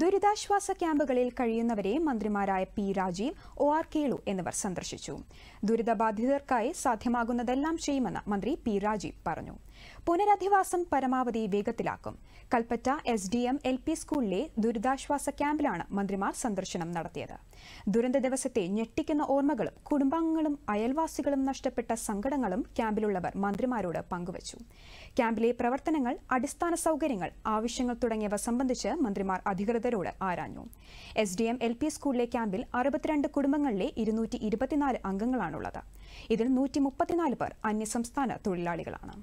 ദുരിതാശ്വാസ ക്യാമ്പുകളിൽ കഴിയുന്നവരെ മന്ത്രിമാരായ പി രാജീവ് ഒ ആർ കേളു എന്നിവർ സന്ദർശിച്ചു ദുരിതബാധിതർക്കായി സാധ്യമാകുന്നതെല്ലാം ചെയ്യുമെന്ന് മന്ത്രി പി രാജീവ് പറഞ്ഞു പുനരധിവാസം പരമാവധി വേഗത്തിലാക്കും Kalpetta S D M L P സ്കൂളിലെ ദുരിതാശ്വാസ ക്യാമ്പിലാണ് മന്ത്രിമാർ സന്ദർശനം നടത്തിയത് ദുരന്ത ദിവസത്തെ ഞെട്ടിക്കുന്ന ഓർമ്മകളും കുടുംബാംഗങ്ങളും അയൽവാസികളും നഷ്ടപ്പെട്ട സങ്കടങ്ങളും ക്യാമ്പിലുള്ളവർ മന്ത്രിമാരോട് പങ്കുവച്ചു ക്യാമ്പിലെ പ്രവർത്തനങ്ങൾ അടിസ്ഥാന സൗകര്യങ്ങൾ ആവശ്യങ്ങൾ തുടങ്ങിയവ സംബന്ധിച്ച് മന്ത്രിമാർ അധികൃതർ അധികൃതരോട് ആരാഞ്ഞു S D M L P സ്കൂളിലെ ക്യാമ്പിൽ അറുപത്തിരണ്ട് കുടുംബങ്ങളിലെ ഇരുന്നൂറ്റി ഇരുപത്തിനാല് അംഗങ്ങളാണുള്ളത് ഇതിൽ നൂറ്റി മുപ്പത്തിനാല് പേർ അന്യസംസ്ഥാന തൊഴിലാളികളാണ്